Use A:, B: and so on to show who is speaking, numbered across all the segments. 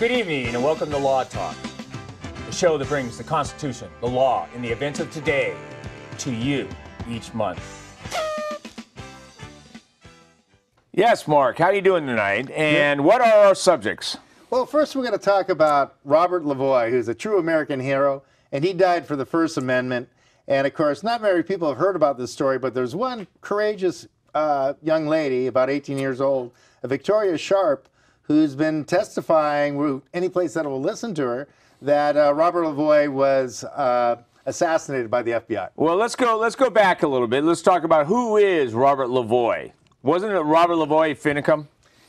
A: Good evening and welcome to Law Talk, the show that brings the Constitution, the law, and the events of today to you each month. Yes, Mark, how are you doing tonight? And what are our subjects?
B: Well, first we're going to talk about Robert Lavoie, who's a true American hero, and he died for the First Amendment. And of course, not many people have heard about this story, but there's one courageous uh, young lady, about 18 years old, Victoria Sharp, who's been testifying, any place that will listen to her, that uh, Robert Lavoy was uh, assassinated by the FBI.
A: Well, let's go. Let's go back a little bit. Let's talk about who is Robert Lavoy. Wasn't it Robert Lavoy Finicum?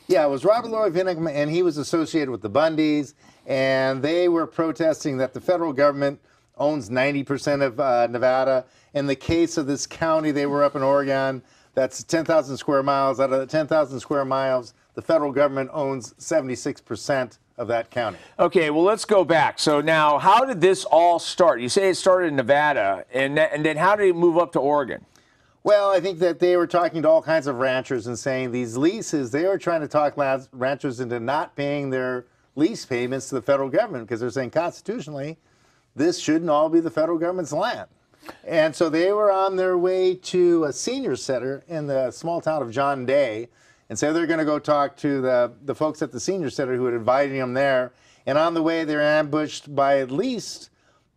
B: Yeah, it was Robert Lavoy Finicum, and he was associated with the Bundys, and they were protesting that the federal government owns 90% of uh, Nevada. In the case of this county, they were up in Oregon. That's 10,000 square miles. Out of the 10,000 square miles, the federal government owns 76% of that county.
A: Okay, well, let's go back. So now, how did this all start? You say it started in Nevada, and, and then how did it move up to Oregon?
B: Well, I think that they were talking to all kinds of ranchers and saying these leases, they were trying to talk ranchers into not paying their lease payments to the federal government because they're saying constitutionally, this shouldn't all be the federal government's land. And so they were on their way to a senior center in the small town of John Day and so they're going to go talk to the, the folks at the senior center who are inviting him there. And on the way, they're ambushed by at least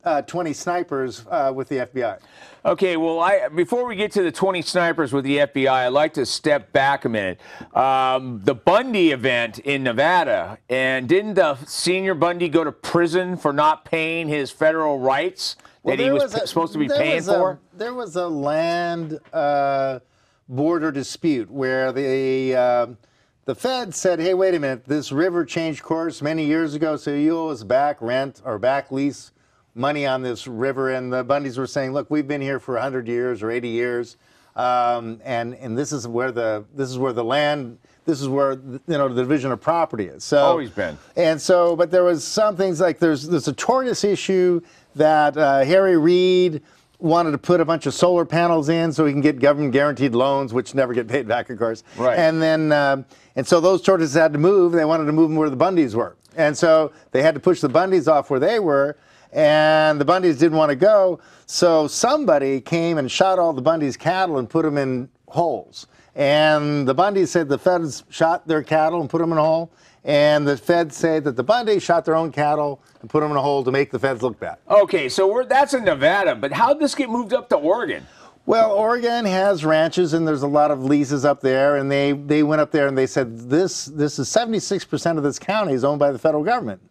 B: uh, 20 snipers uh, with the FBI.
A: Okay, well, I, before we get to the 20 snipers with the FBI, I'd like to step back a minute. Um, the Bundy event in Nevada, and didn't the senior Bundy go to prison for not paying his federal rights that well, he was, was supposed to be paying a, for?
B: There was a land. Uh, border dispute where the uh, the Fed said, "Hey, wait a minute, this river changed course many years ago, so you owe us back rent or back lease money on this river." And the Bundys were saying, "Look, we've been here for 100 years or 80 years, um, and and this is where the this is where the land." This is where you know the division of property is. So always been. And so, but there was some things like there's there's a tortoise issue that uh, Harry Reid, wanted to put a bunch of solar panels in so he can get government guaranteed loans, which never get paid back, of course. Right. And then, um, and so those tortoises had to move. They wanted to move them where the Bundys were, and so they had to push the Bundys off where they were. And the Bundys didn't want to go, so somebody came and shot all the Bundys' cattle and put them in holes. And the Bundys said the feds shot their cattle and put them in a hole and the feds say that the Bundy shot their own cattle and put them in a hole to
A: make the feds look bad. Okay, so that's in Nevada, but how'd this get moved up to Oregon? Well,
B: Oregon has ranches, and there's a lot of leases up there, and they, they went up there and they said this this is 76% of this county is owned by the federal government,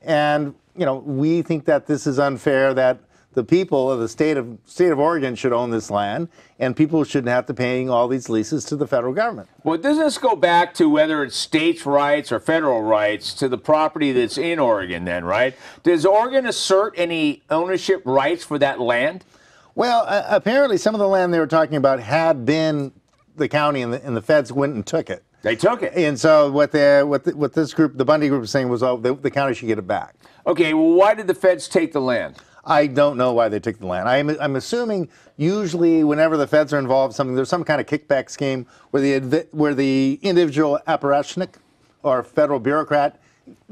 B: and you know we think that this is unfair that the people of the state of state of Oregon should own this land, and people shouldn't have to paying all these leases to the federal government.
A: Well, doesn't this go back to whether it's states' rights or federal rights to the property that's in Oregon? Then, right? Does Oregon assert any ownership rights for that land?
B: Well, uh, apparently, some of the land they were talking about had been the county, and the, and the feds went and took it. They took it. And so what the what the, what this group, the Bundy group, was saying was, oh, the, the county should get it back. Okay. Well, why did the feds take the land? I don't know why they took the land. I'm, I'm assuming usually whenever the feds are involved, something there's some kind of kickback scheme where the where the individual apparatchnik or federal bureaucrat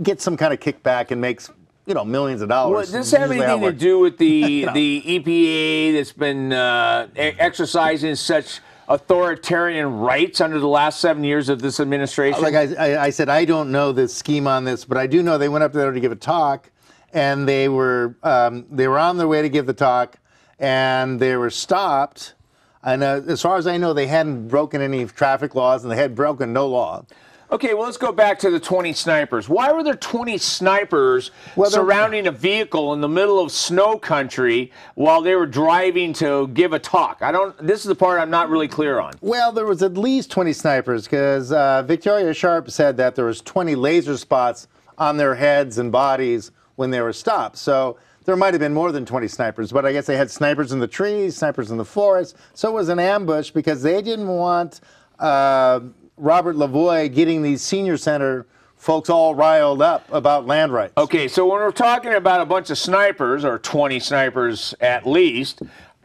B: gets some kind of kickback and makes you know millions of dollars. Well, does this have anything to do with the
A: the EPA that's been uh, exercising such authoritarian rights under the last seven years of this administration? Like I,
B: I, I said, I don't know the scheme on this, but I do know they went up there to give a talk and they were um, they were on their way to give the talk, and they were stopped. And uh, as far as I know, they hadn't broken any traffic laws, and they had broken no law.
A: Okay, well, let's go back to the 20 snipers. Why were there 20 snipers well, surrounding a vehicle in the middle of snow country while they were driving to give a talk? I don't. This is the part I'm not really clear on.
B: Well, there was at least 20 snipers because uh, Victoria Sharp said that there was 20 laser spots on their heads and bodies when they were stopped. So there might have been more than 20 snipers, but I guess they had snipers in the trees, snipers in the forest. So it was an ambush because they didn't want uh, Robert Lavoie getting these senior center folks all riled up about land rights.
A: Okay, so when we're talking about a bunch of snipers, or 20 snipers at least,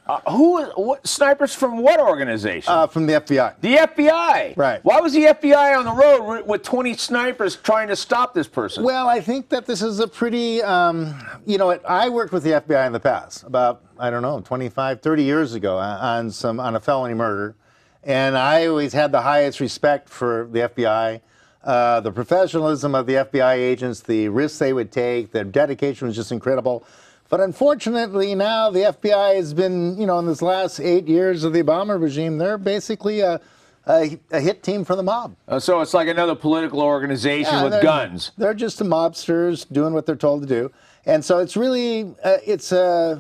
A: uh, who? What, snipers from what organization? Uh, from the FBI. The FBI. Right. Why was the FBI on the road with 20 snipers trying to stop this person? Well, I think that this is a pretty, um, you
B: know, I worked with the FBI in the past, about I don't know, 25, 30 years ago, uh, on some on a felony murder, and I always had the highest respect for the FBI. Uh, the professionalism of the FBI agents, the risks they would take, their dedication was just incredible. But unfortunately, now the FBI has been, you know, in this last eight years of the Obama regime, they're basically a, a, a hit team for the mob.
A: Uh, so it's like another political organization yeah, with they're, guns.
B: They're just the mobsters doing what they're told to do, and so it's really uh, it's a uh,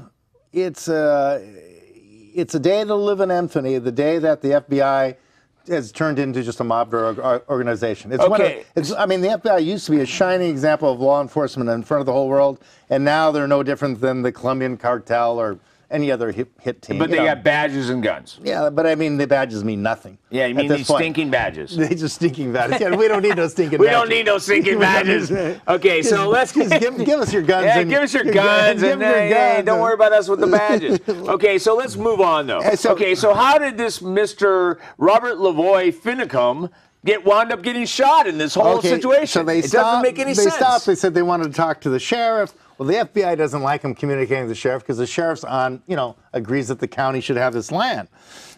B: it's a uh, it's a day to live in infamy. The day that the FBI has turned into just a mob organization. It's okay. One of, it's, I mean, the FBI used to be a shining example of law enforcement in front of the whole world, and now they're no different than the Colombian cartel or any other hit, hit team. But they know. got
A: badges and guns.
B: Yeah, but I mean, the badges mean nothing. Yeah, you mean these point. stinking badges. They just stinking badges. Yeah, we don't need no stinking we don't need no stinking badges. okay, so let's. give, give, us your guns. Yeah, and, give us your guns. Give and, your guns. Hey, don't worry about us with the badges.
A: okay, so let's move on, though. So, okay, so how did this Mr. Robert Lavoy Finicum get wound up getting shot in this whole okay, situation? So they it stopped, doesn't make any they sense. They stopped.
B: They said they wanted to talk to the sheriff well, the FBI doesn't like him communicating to the sheriff because the sheriff's on, you know, agrees that the county should have this land.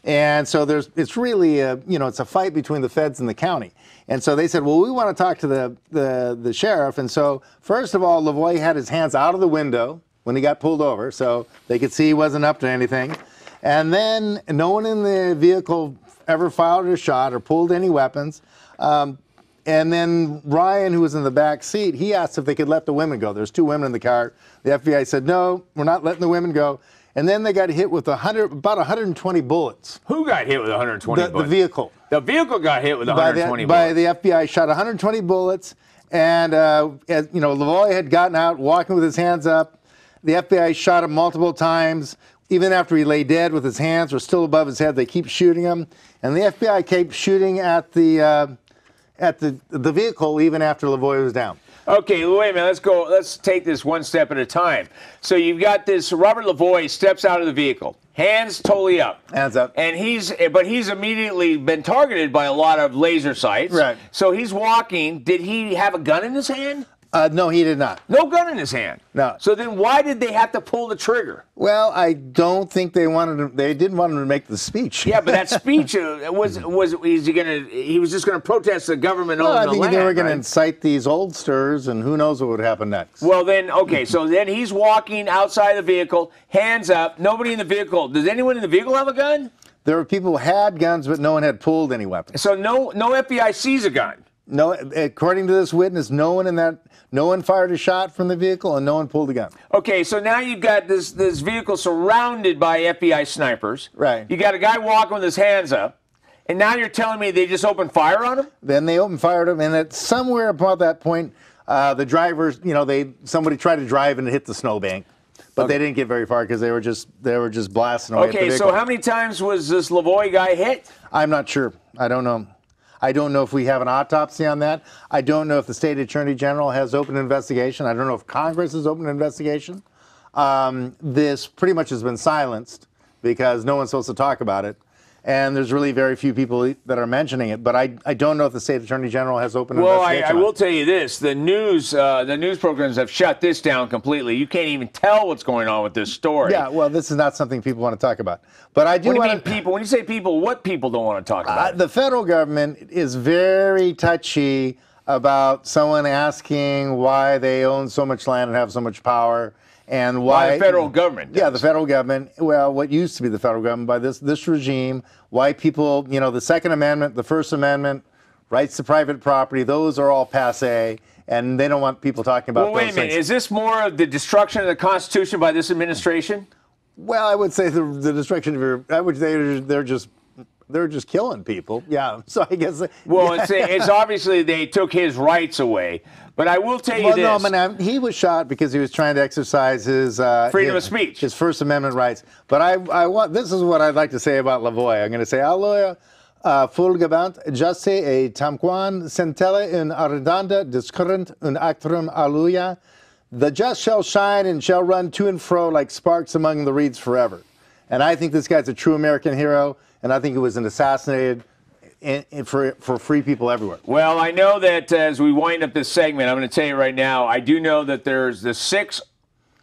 B: And so there's, it's really, a, you know, it's a fight between the feds and the county. And so they said, well, we want to talk to the, the, the sheriff. And so, first of all, Lavoy had his hands out of the window when he got pulled over, so they could see he wasn't up to anything. And then no one in the vehicle ever fired a shot or pulled any weapons. Um, and then Ryan, who was in the back seat, he asked if they could let the women go. There's two women in the car. The FBI said, no, we're not letting the women go. And then they got hit with 100, about 120 bullets.
A: Who got hit with 120 the, bullets? The vehicle. The vehicle got hit with 120 by
B: the, bullets. By the FBI, shot 120 bullets. And, uh, as, you know, Lavoy had gotten out, walking with his hands up. The FBI shot him multiple times even after he lay dead with his hands were still above his head, they keep shooting him. And the FBI kept shooting at the uh, at the, the vehicle even after Lavoie was down.
A: Okay, wait a minute. Let's go. Let's take this one step at a time. So you've got this. Robert Lavoie steps out of the vehicle, hands totally up, hands up, and he's but he's immediately been targeted by a lot of laser sights. Right. So he's walking. Did he have a gun in his hand? Uh, no, he did not. No gun in his hand. No. So then,
B: why did they have to pull the trigger? Well, I don't think they wanted. To, they didn't want him to make the speech.
A: Yeah, but that speech uh, was was he gonna? He was just gonna protest the government. Well, I think they were gonna right?
B: incite these oldsters, and who knows what would happen next.
A: Well, then, okay. So then he's walking outside the vehicle, hands up. Nobody in the vehicle. Does anyone in the vehicle have a gun? There were people who had guns, but no one had pulled any weapons. So no, no FBI sees a gun. No,
B: according to this witness, no one in that, no one fired a shot from the vehicle, and no one pulled a gun.
A: Okay, so now you've got this this vehicle surrounded by FBI snipers. Right. You got a guy walking with his hands up, and now you're telling me they just opened fire on him?
B: Then they opened fire on him, and at somewhere about that point, uh, the drivers, you know, they somebody tried to drive and hit the snowbank. But okay. they didn't get very far because they were just they were just blasting away. Okay, so how
A: many times was this Lavoy guy hit?
B: I'm not sure. I don't know. I don't know if we have an autopsy on that. I don't know if the state attorney general has open investigation. I don't know if Congress has open investigation. Um, this pretty much has been silenced because no one's supposed to talk about it and there's really very few people that are mentioning it. But I, I don't know if the state attorney general has opened. Well, I, I will
A: tell you this: the news uh, the news programs have shut this down completely. You can't even tell what's going on with this story. Yeah, well,
B: this is not something people want to talk
A: about. But I do. What do you mean, to, people? When you say people, what people don't want to talk uh, about?
B: Uh, the federal government is very touchy about someone asking why they own so much land and have so much power and why, the federal government? Yeah, the federal government. Well, what used to be the federal government by this this regime? Why people? You know, the Second Amendment, the First Amendment, rights to private property. Those are all passe and they don't want people talking about. Well, wait a
A: minute. Things. Is this more of the destruction of the Constitution by this administration?
B: Well, I would say the, the destruction of your. I would say they're
A: just they're just killing people. Yeah, so I guess. Well, yeah. it's, it's, obviously they took his rights away. But I will tell you well, this. No,
B: I mean, he was shot because he was trying to exercise his uh, freedom his, of speech, his First Amendment rights. But I, I want this is what I'd like to say about Lavoie. I'm going to say, Aloya. Uh, full fulgabant jace et tamquan centella in ardanda discurrent un actrum aluia. The just shall shine and shall run to and fro like sparks among the reeds forever. And I think this guy's a true American hero, and I think he was an assassinated and, eh, and eh, for, for free people everywhere.
A: Well, I know that uh, as we wind up this segment, I'm going to tell you right now, I do know that there's the six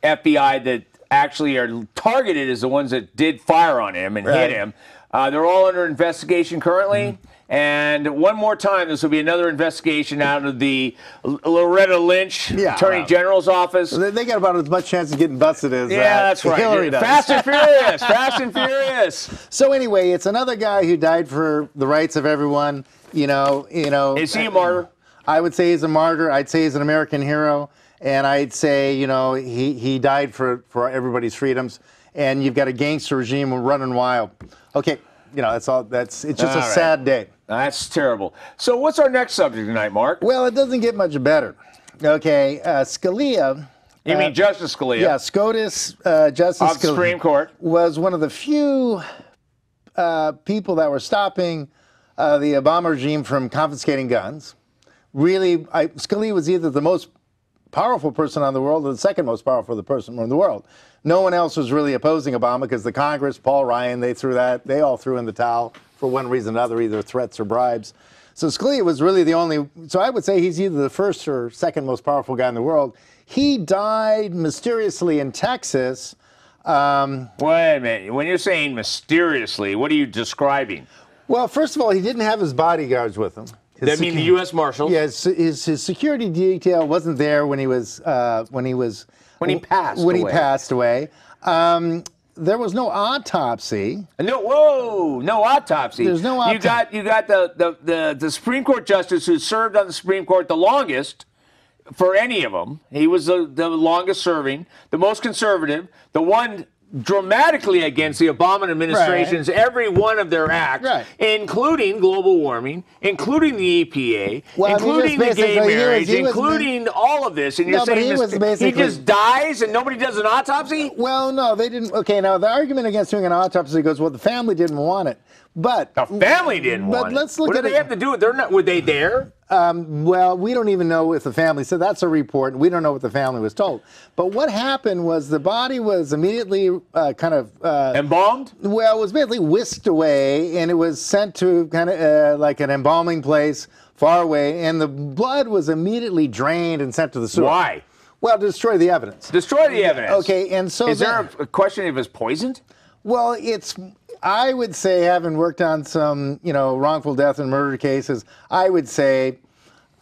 A: FBI that actually are targeted as the ones that did fire on him and right. hit him. Uh, they're all under investigation currently. Mm-hmm. And one more time, this will be another investigation out of the Loretta Lynch yeah, Attorney wow. General's office.
B: They, got about as
A: much chance of getting busted as yeah, that's right. Hillary does. Fast and furious, fast and furious. So anyway, it's
B: another guy who died for the rights of everyone. You know, you know. Is he a martyr? I would say he's a martyr. I'd say he's an American hero, and I'd say you know he he died for for everybody's freedoms. And you've got a gangster regime running wild. Okay, you know that's all. That's it's just all a right. sad
A: day. That's terrible. So, what's our next subject tonight, Mark?
B: Well, it doesn't get much better. Okay, uh, Scalia. You uh, mean Justice Scalia? Yeah, SCOTUS uh, Justice Scalia Supreme Court was one of the few uh, people that were stopping uh, the Obama regime from confiscating guns. Really, I, Scalia was either the most powerful person on the world or the second most powerful person in the world. No one else was really opposing Obama because the Congress, Paul Ryan, they threw that, they all threw in the towel for one reason or another, either threats or bribes. So Scalia was really the only. So I would say he's either the first or second most powerful guy in the world. He died mysteriously in Texas. Um,
A: Wait a minute. When you're saying mysteriously, what are you
B: describing? Well, first of all, he didn't have his bodyguards with him. His that means the U.S. Marshal. Yes, yeah, his, his, his, security detail wasn't there when he was uh, when he was when he passed when away. he passed away. Um, there was no autopsy. No, whoa,
A: no autopsy. There's no autopsy. You got you got the, the, the, the Supreme Court justice who served on the Supreme Court the longest for any of them. He was the, the longest serving, the most conservative, the one dramatically against the Obama administration's right. every one of their acts, right. including global warming, including the EPA, well, including the gay marriage, he was, he including was, all of this. And you're no, saying he, this, he just dies and nobody does an autopsy?
B: Well, no, they didn't. Okay, now the argument against doing an autopsy goes, well, the family didn't want it.
A: But the family didn't but want. But let's look what at. What do they it? have to do it? They're not. Were they there?
B: Um, well, we don't even know if the family. So that's a report. We don't know what the family was told. But what happened was the body was immediately uh, kind of uh, embalmed. Well, it was basically whisked away, and it was sent to kind of uh, like an embalming place far away, and the blood was immediately drained and sent to the sewer. Why? Well, destroy the evidence.
A: Destroy the evidence.
B: Okay, and so is then,
A: there a question if it was poisoned?
B: Well, it's I would say, having worked on some, you know, wrongful death and murder cases, I would say,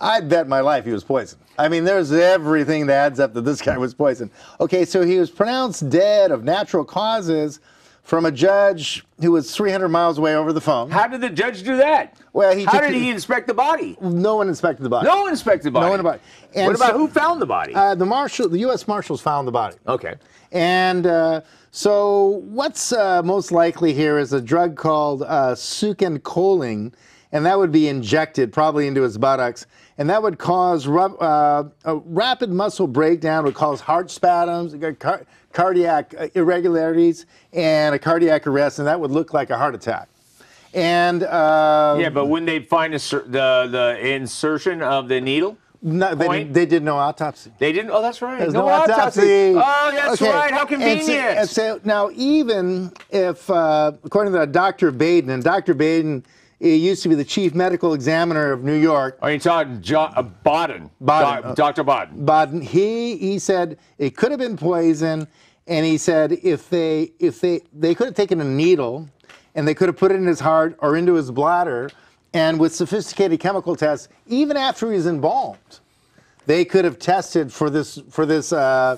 B: I'd bet my life he was poisoned. I mean, there's everything that adds up that this guy was poisoned. Okay, so he was pronounced dead of natural causes from a judge who was 300 miles away over the phone. How did the judge do that? Well, he how did he inspect the body? No one inspected the body. No one inspected the body. No one about. And what about so, who found the body? Uh, the marshal, the U.S. marshals found the body. Okay. And uh, so what's uh, most likely here is a drug called uh, sucancoline, and that would be injected probably into his buttocks, and that would cause uh, a rapid muscle breakdown, would cause heart spasms, car cardiac uh, irregularities, and a cardiac arrest, and that would look like a heart attack. And um, yeah, but
A: when they find the the insertion of the needle,
B: no, they, did, they did no autopsy.
A: They didn't. Oh, that's right. There's no, no autopsy. autopsy. Oh, that's okay. right. How convenient. And
B: so, and so now, even if, uh, according to Dr. Baden, and Dr. Baden he used to be the chief medical examiner of New York. Are oh, you talking John, uh,
A: Baden? Baden. Do, uh, Dr. Baden.
B: Baden. He he said it could have been poison, and he said if they if they they could have taken a needle, and they could have put it in his heart or into his bladder and with sophisticated chemical tests, even after he's embalmed, they could have tested for this for this uh,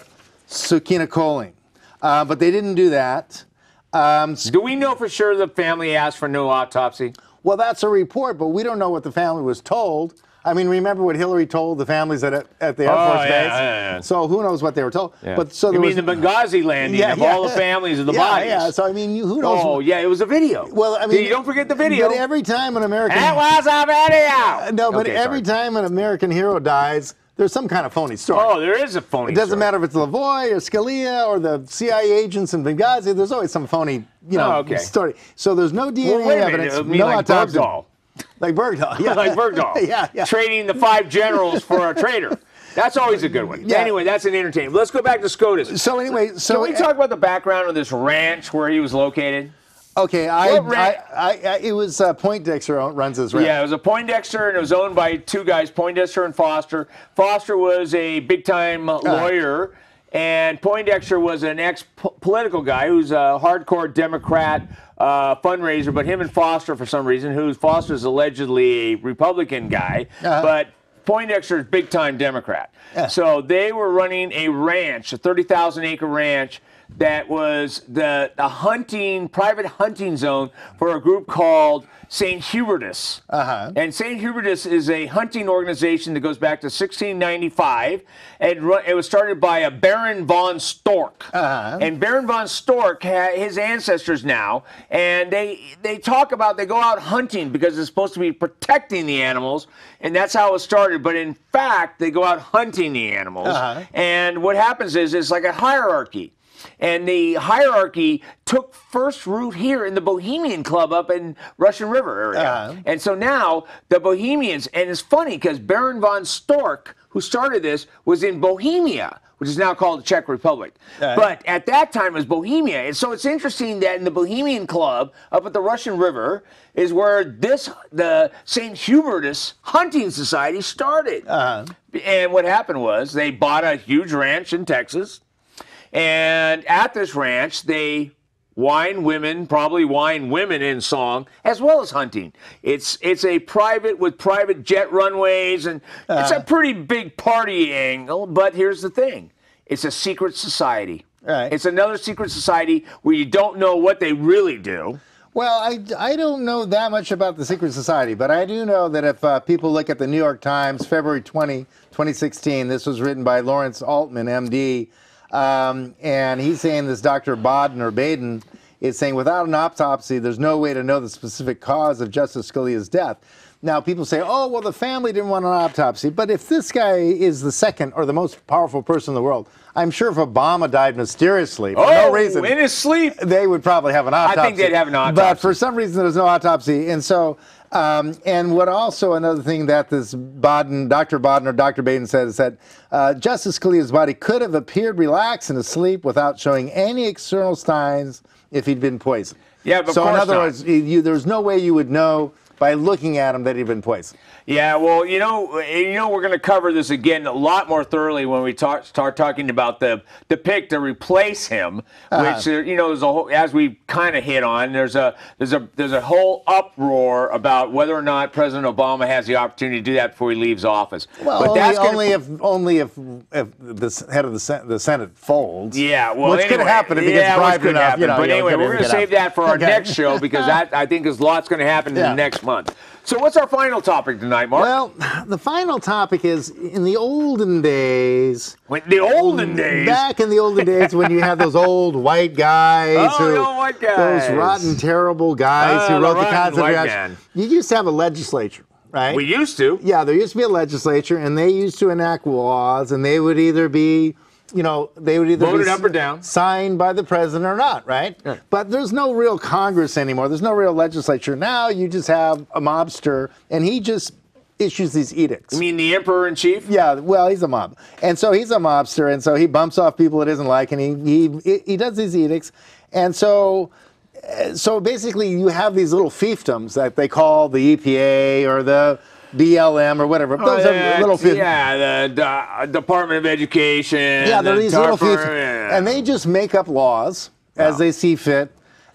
B: succinylcholine, uh, but they didn't do that. Um, do we know for sure the family asked for no autopsy? Well, that's a report, but we don't know what the family was told. I mean, remember what Hillary told the families at, at the Air oh, Force yeah, Base? Yeah, yeah. So who knows what they were told? But so there you was, mean the Benghazi landing yeah, of all the families of the bodies? Yeah, so I mean, who knows? Oh, yeah, it was a video. Well, I mean, you don't forget the video. But every time an American. It was a video! Uh, no, but okay, every time an American hero dies, there's some kind of phony story. Oh, there is a phony. It doesn't story. matter if it's Lavoy or Scalia or the CIA agents in Benghazi. There's always some phony, you oh, know, oh, okay. story. So there's no DNA well, evidence, minute, no like autopsy. Bergdahl.
A: Like Bergdahl. Yeah. like Bergdahl. yeah, yeah. Trading the five generals for a trader. That's always a good one. Yeah. Anyway, that's an entertainment. Let's go back to SCOTUS. So anyway, so can we talk about the background of this ranch where he was located?
B: Okay, I, I, I, I, it was uh, Poindexter runs his ranch.
A: Yeah, it was a Poindexter, and it was owned by two guys, Poindexter and Foster. Foster was a big time uh-huh. lawyer. Uh and Poindexter was an ex political guy who's a hardcore Democrat uh, fundraiser, but him and Foster, for some reason, who Foster's allegedly a Republican guy, uh-huh. but Poindexter's big time Democrat. Yeah. So they were running a ranch, a 30,000 acre ranch that was the, the hunting, private hunting zone for a group called St. Hubertus. Uh-huh. And St. Hubertus is a hunting organization that goes back to 1695. And it was started by a Baron von Stork. Uh-huh. And Baron von Stork had his ancestors now, and they, they talk about they go out hunting because it's supposed to be protecting the animals, and that's how it started. But in fact, they go out hunting the animals. Uh-huh. And what happens is it's like a hierarchy. And the hierarchy took first root here in the Bohemian Club up in Russian River area. Uh-huh. And so now the Bohemians, and it's funny because Baron von Stork, who started this, was in Bohemia which is now called the Czech Republic. Uh, but at that time it was Bohemia. And so it's interesting that in the Bohemian Club up at the Russian River is where this the St. Hubertus Hunting Society started. uh And what happened was they bought a huge ranch in Texas and at this ranch, they wine women, probably wine women in song, as well as hunting. It's it's a private with private jet runways, and uh, it's a uh. pretty big party angle. But here's the thing: it's a secret society. Right. It's another secret society where you don't know what they really do. Well, I, I
B: don't know that much about the secret society, but I do know that if uh, people look at the New York Times, February 20, 2016, this was written by Lawrence Altman, MD, um, and he's saying this Dr. Baden or Baden is saying without an autopsy, there's no way to know the specific cause of Justice Scalia's death. Now, people say, oh, well, the family didn't want an autopsy. But if this guy is the second or the most powerful person in the world, I'm sure if Obama died mysteriously for oh, no reason, in his sleep, they would probably have an autopsy. I think they'd have an autopsy. But for some reason, there's no autopsy. And so, um, and what also another thing that this Baden, Dr. Baden or Dr. Baden said is that uh, Justice Scalia's body could have appeared relaxed and asleep without showing any external signs if he'd been poisoned. Yeah, but so in other not. words, you, there's no way you would know by looking at him that he'd been poisoned.
A: Yeah, well, you know, eh, you know, we're going to cover this again a lot more thoroughly when we talk, start talking about the the pick to replace him, uh which you know, there's a whole, as we kind of hit on, there's a there's a there's a whole uproar about whether or not President Obama has the opportunity to do that before he leaves office.
B: Well, but only, that's only if only if if the head of the Senate, the Senate folds. Yeah, well, what's going to happen if he gets bribed enough. Happen, you know, but anyway, we're going to save out. that for our okay. next show because that
A: I think is lots going to happen yeah. in the next month. So, what's our final topic tonight, Mark? Well, the final topic
B: is in the olden days. When the olden days. Back in the olden days, when you had those old white guys, oh, who, white guys. those rotten, terrible guys uh, who wrote the, the Constitution. You used to have a legislature. Right? We used to. Yeah, there used to be a legislature, and they used to enact laws, and they would either be you know, they would either voted up or down, signed by the president or not, right? Yeah. But there's no real Congress anymore. There's no real legislature now. You just have a mobster, and he just issues these edicts.
A: You mean the emperor in chief?
B: Yeah, well, he's a mob. And so he's a mobster, and so he bumps off people it isn't like, and he, he, he does these edicts. And so eh, so basically you have these little fiefdoms that they call the EPA or the BLM or whatever. Oh, those yeah, are little fields. Yeah,
A: the, Department of Education. Yeah, they're these little fields. Yeah. And they
B: just make up laws wow. as they see fit.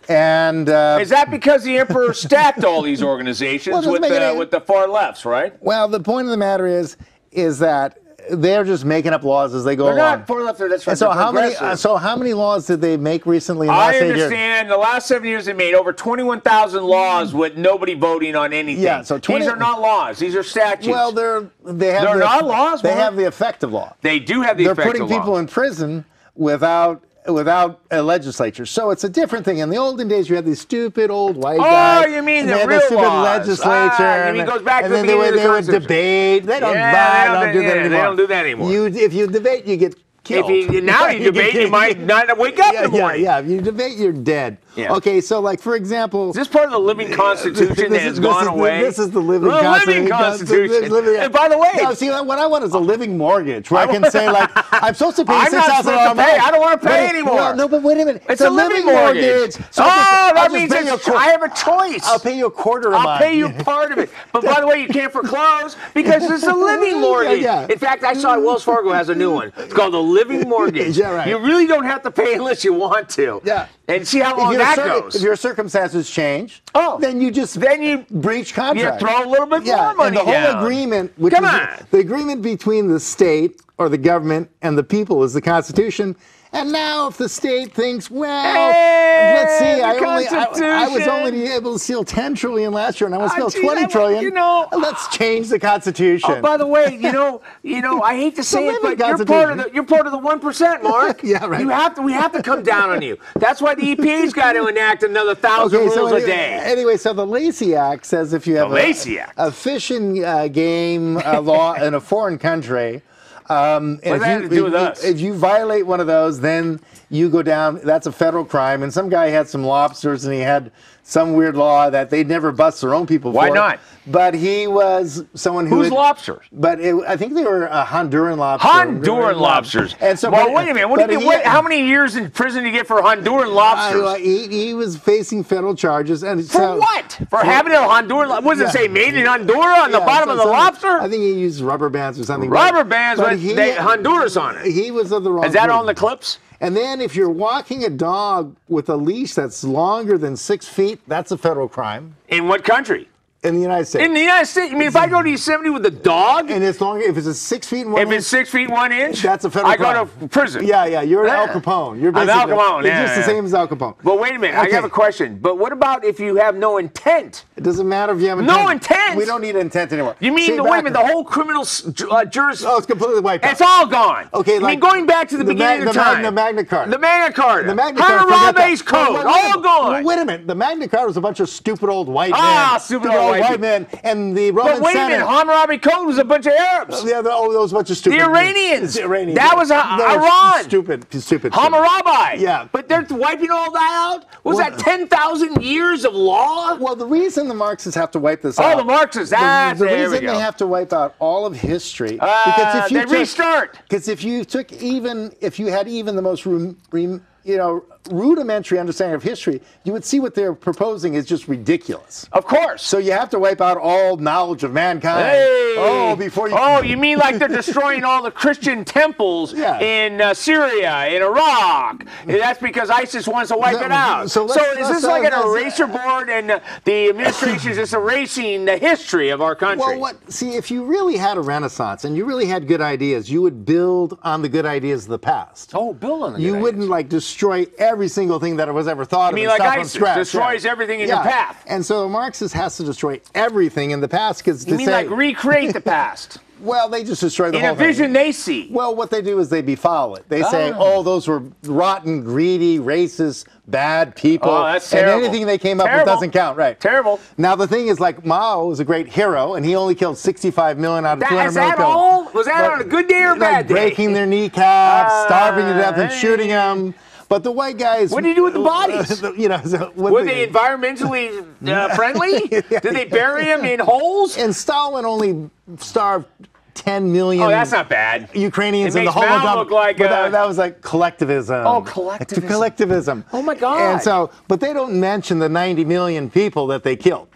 B: And uh, is
A: that because the emperor stacked all these organizations well, with, the, uh, with the far lefts, right?
B: Well, the point of the matter is, is that they're just making up laws as they go they're along.
A: Not left, they're not left. That's right. so how many? Uh, so
B: how many laws did they make recently? In the last I understand.
A: The last seven years, they made over twenty-one thousand laws with nobody voting on anything. Yeah. So 20, these are not laws. These are statutes. Well, they're they have. They're the, not laws. They have the effect of law. They do have the. They're putting people
B: in prison without without a legislature. So it's a different thing. In the olden days, you had these stupid old white oh, guys. Oh, you mean the real stupid laws. legislature. Ah, and, he goes back and to then the they, would, the they would debate. They don't, yeah, buy, they don't, do that yeah, anymore. They don't do that anymore. You, if you debate, you get killed. If you, now you, you debate, you might not wake up yeah, in the morning. Yeah, yeah. If you debate, you're dead. Yeah. Okay, so like for example, is this part of the living constitution that has is, gone this away. this is the living, the constitution. Living, and by the way, no, see, what I want is a living mortgage where I, I can say like I'm supposed to pay I'm dollars thousand dollars. I don't want to pay anymore. No, no,
A: but wait a minute. It's, oh, it's a, a, living, mortgage. mortgage. So oh, I'll that I'll means a, i that i will means have a choice. I'll pay you a quarter. I'll mine. pay you part of it. But by the way, you can't foreclose because it's a living mortgage. Yeah, yeah. In fact, I saw Wells Fargo has a new one. It's called the living mortgage. yeah, right. You really don't have to pay unless you want to. Yeah and see how long that cir- goes. If your
B: circumstances change, oh, then you just then you breach contract. You throw a little bit yeah, more money Yeah, the whole down. agreement, which Come is on. the agreement between the state or the government and the people, is the Constitution. And now, if the state thinks, well, hey, let's see, I, only, I, I, was only able to steal 10 trillion last year, and I want to ah, steal 20 that, trillion. You know, let's change the Constitution. Oh, by the way, you know, you know, I hate to say it, but you're part of the
A: you're part of the one percent, Mark. yeah, right. You have to. We have to come down on you. That's why the EPA's got to enact another thousand okay, rules anyway, a day. Anyway, so the
B: Lacey Act says if you have a, a, fishing uh, game uh, law in a foreign country. Um, and what if you, if you violate one of those, then you go down, that's a federal crime. And some guy had some lobsters and he had some weird law that they'd never bust their own people Why for. Why not? But he was someone who. Who's had, lobsters? But it, I think they were a uh, Honduran lobster. Honduran lobsters. And so, well, but, wait a minute. What did he, what, how
A: many years in prison did he get for Honduran lobsters? he,
B: he, was facing federal charges. and For so, what? For, for having a Honduran lobster? What does yeah. it say? Made in Honduras on yeah, the bottom so, of the lobster? I think he used rubber bands or something. Rubber but, bands but with he, Honduras on it. He was of the wrong. Is that group. on the clips? And then if you're walking a dog with a leash that's longer than six feet, that's a federal crime.
A: In what country? In the United States. In the United States, you mean, it's if I go to Yosemite with a dog, and as long if it's a six feet one, if inch, it's six feet one inch, that's a federal. I crime. go to prison. Yeah, yeah, you're yeah. Al Capone. You're basically, I'm Al Capone. Yeah, just yeah. the same as Al Capone. But wait a minute, okay. I have a question. But what about if you have no intent? It doesn't matter if you have intent. no intent. We don't need intent anymore. You mean the, wait a minute, the whole criminal uh,
B: juris? Oh, it's completely wiped out. It's all gone. Okay, I mean, going back to the, the beginning of the, time, the Magna Carta, the Magna Carta, the Magna Carta, Hammurabi's Code, all gone. Well, wait a minute, the Magna Carta was a bunch of stupid old white ah, men. Ah, stupid old white, white men. And the Roman But wait Senate, a minute,
A: Hammurabi Code was a bunch of Arabs. Yeah,
B: the, oh, those bunch of stupid. The Iranians. The Iranians. That was a, uh, Iran. Stupid, stupid. Hammurabi. Yeah.
A: But they're wiping all that out. Was well, that ten thousand years of law? Well, the
B: reason the Marxists have to wipe this out. Oh, the Marxists. Ah, the, the reason they have to wipe out all of history uh, because if you took, restart. Because if you took even if you had even the most room, you know rudimentary understanding of history, you would see what they're proposing is just ridiculous. Of course. So you have to wipe out all knowledge of mankind. Hey. Oh, before you. Oh, you mean like they're destroying
A: all the Christian temples yeah. in uh, Syria, in Iraq? That's because ISIS wants to wipe no, it out. So, so is this like an eraser board, and the administration is just erasing the history of our country? Well, what?
B: See, if you really had a renaissance and you really had good ideas, you would build on the good ideas of the past. Oh, build on the. You wouldn't like destroy every every single thing that was ever thought I mean, of. like ISIS scratch, destroys everything in yeah. your path. And so Marxist has to destroy everything in the past because you mean say, like
A: recreate the past.
B: Well, they just destroy the in whole thing. In a vision they see. Well, what they do is they befoul it. They oh. say, ah. oh, those were rotten, greedy, racist, bad people. Oh, that's terrible. And anything they came up with doesn't count, right? Terrible. Now, the thing is, like, Mao was a great hero, and he only killed 65 million out of that, 200 is that million. all? Was that but, on a
A: good day or like, bad day? Breaking their kneecaps, uh, starving to death, and ah, shooting
B: them. But the white guys. What do you do with the bodies? Uh, you know, so were they, they environmentally
A: uh, friendly? Did
B: they bury them in holes? And Stalin only starved 10 million. Oh, that's not bad. Ukrainians in the Holocaust. Look like a, that, that, was like collectivism. Oh, collectivism. Collectivism. Oh my God. And so, but they don't mention the 90 million people that they killed.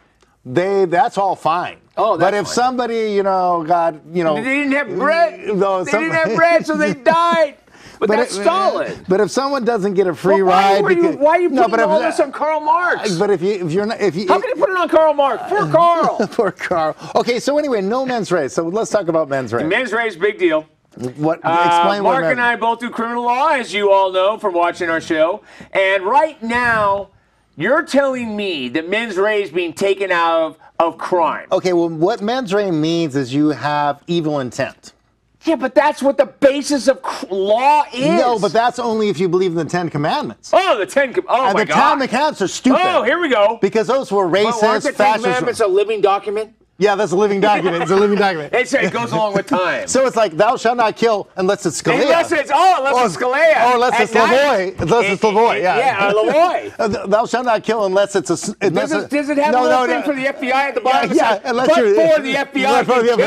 B: They that's all fine. Oh, but if fine. somebody you know got you know they didn't have bread. they didn't have bread, so they died. But, but that's it, uh, Stalin. But if someone doesn't get a free well, why ride, because, you, why are you putting no, all if, this on Karl Marx? But if you if you're not if you how can you put it on Karl Marx? Poor Karl. Poor Karl. Okay, so anyway, no men's race. So let's talk about men's race. men's
A: race, big deal.
B: What? Uh, explain uh, Mark what and
A: I both do criminal law, as you all know from watching our show. And right now, you're telling me that men's race being taken out of, of crime.
B: Okay, well, what mens rea means is you have evil intent. Yeah, but that's what the basis of law is. No, but that's only if you believe in the Ten Commandments. Oh, the
A: Ten. Commandments. oh and my the God.
B: Ten Commandments are stupid. Oh, here we go. Because those were racist. Well, aren't the Ten Commandments
A: a living document?
B: Yeah, that's a living document. It's a living document. it's, it goes along with time. so it's like, thou shalt not kill unless it's Scalia. Unless it's, oh, unless or, it's oh, Scalia. Or oh, unless it's Lavoy. Eh, unless eh, it, it's Lavoy, eh, yeah. Yeah, uh, Lavoy. Uh, thou shalt not kill unless it's a. Unless does, it, does it have no, a little no, thing no. for the FBI at the bottom? Yeah, yeah unless but you're. for the FBI, for the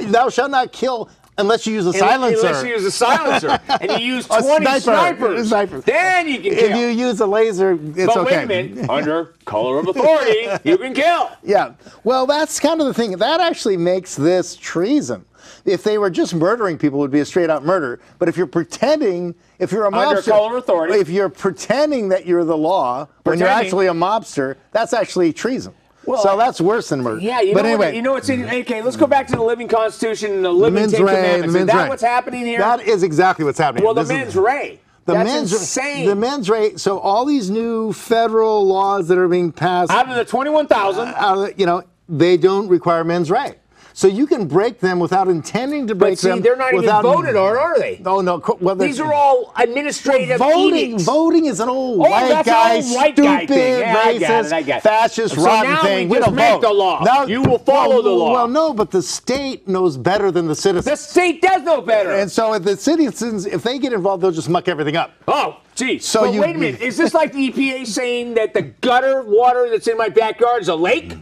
B: FBI. Thou shalt not kill Unless you use a silencer. Unless you use a silencer. and you use 20 sniper. snipers. Sniper. Then you can kill. If you use a laser, it's but okay. But wait a minute. Under
A: color of authority, you can kill.
B: Yeah. Well, that's kind of the thing. That actually makes this treason. If they were just murdering people, it would be a straight out murder. But if you're pretending, if you're a mobster, under color of authority, if you're pretending that you're the law pretending. when you're actually a mobster, that's actually treason. Well, so that's worse than murder. Yeah, you but know anyway, what, you know
A: what's in okay. Let's go back to the living constitution and the living the Ten Ray, Commandments. Is that Ray. what's happening here? That is
B: exactly what's happening. Well, the this men's is, Ray. The That's men's insane. The men's rate. So all these new federal laws that are being passed out of the twenty-one thousand, uh, you know, they don't require men's right. So you can break them without intending to break but see, them. They're not even voted on, are they? Oh, no, no. Well, These are all administrative well, voting. Edicts. Voting is an old oh, white guy, old white stupid, guy yeah, racist, it, fascist, so rotten thing. We, we don't make the law. Now, you will follow well, the law. Well, no, but the state knows better than the citizens. The state does know better. And so if the citizens, if they get involved, they'll just muck everything up.
A: Oh, Gee, so but you, wait a minute. Is this like the EPA saying that the gutter water that's in my backyard is a lake?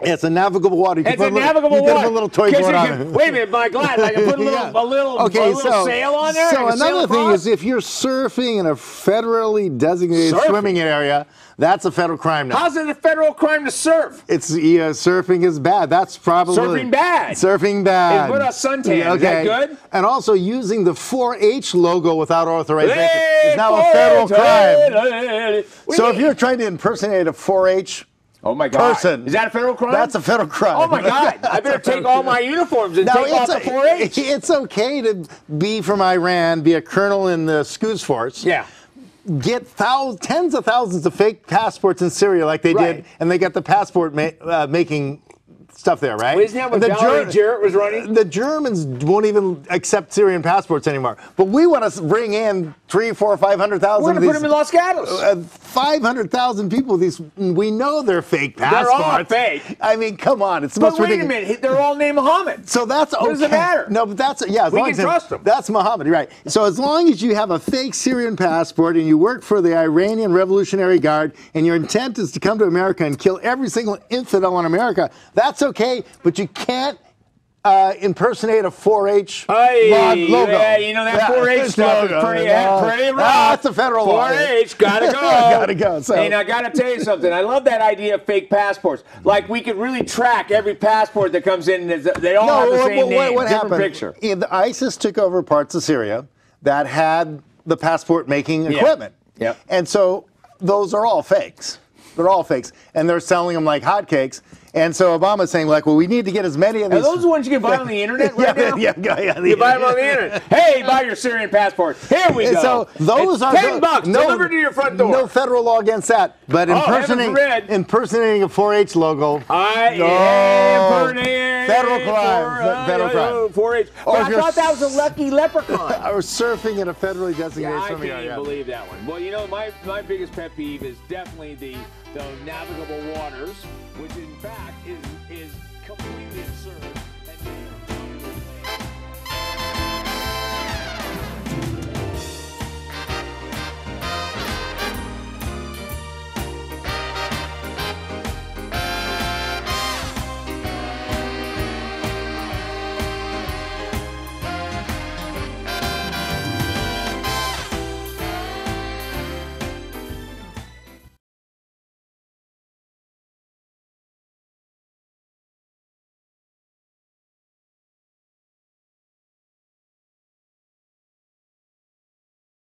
B: it's a navigable
A: water. You it's a navigable little, water. a little toy boat on it. Wait a minute, my glad I can put a little, yeah. a little, okay, a little so, sail on there. So another thing is,
B: if you're surfing in a federally designated surfing. swimming area, that's a federal crime now.
A: How's it a federal crime to surf?
B: It's yeah, surfing is bad. That's probably surfing bad. Surfing bad. And put a suntan. Yeah, okay. good? And also using the 4-H logo without authorization hey, is now a federal crime. Hey, hey, so if you're trying to impersonate a 4-H Oh my God!
A: Person is that a federal crime? That's a federal crime. Oh my God! I better take all my uniforms and now, take off a, the 4-H.
B: It's okay to be from Iran, be a colonel in the Scoots Force. Yeah get thousands, tens of thousands of fake passports in Syria, like they right. did, and they got the passport ma- uh, making stuff there, right? Well, isn't that what the Ger- Jarrett was running? The Germans won't even accept Syrian passports anymore. But we want to bring in three, four, five hundred thousand. We're going to put them in Los Gatos. Uh, five hundred thousand people. These we know they're fake passports. They're all fake. I mean, come on, it's the but most wait ridiculous. a minute, they're all named Muhammad. So that's okay. What does it matter? No, but that's yeah. we can as, trust them. That's Muhammad, right? So as long as you have a fake Syrian passport and you work for the Iranian Revolutionary Guard and your intent is to come to America and kill every single infidel in America, that's okay, but you can't uh, impersonate a 4-H Aye, logo. Yeah, you know that 4-H stuff logo. is pretty, uh, pretty rough. Ah, that's a federal 4-H, gotta go. gotta go. So. And I gotta tell
A: you something. I love that idea of fake passports. Like we could really track every passport that comes in. They all no, have the what, same what, name, what different happened? picture.
B: Yeah, the ISIS took over parts of Syria that had the passport making equipment. Yeah. Yep. And so those are all fakes. They're all fakes, and they're selling them like hotcakes. And so Obama's saying, like, well, we need to get as many of these. Are those the ones you can buy on the
A: internet right yeah, now? Yeah, yeah, yeah. You buy them on the internet. Hey, buy your Syrian passport. Here we go. So those it's are ten the, bucks no, delivered
B: to your front door. No federal law against that, but oh, impersonating oh, impersonating a 4-H logo.
A: I no. am Federal crime. Uh, federal crime. 4-H. I thought that was a lucky
B: leprechaun. I was surfing in a federally designated yeah, swimming area. I can't believe
A: that one. Well, you know, my, my biggest pet peeve is definitely the, the navigable waters, which in fact is, is completely absurd.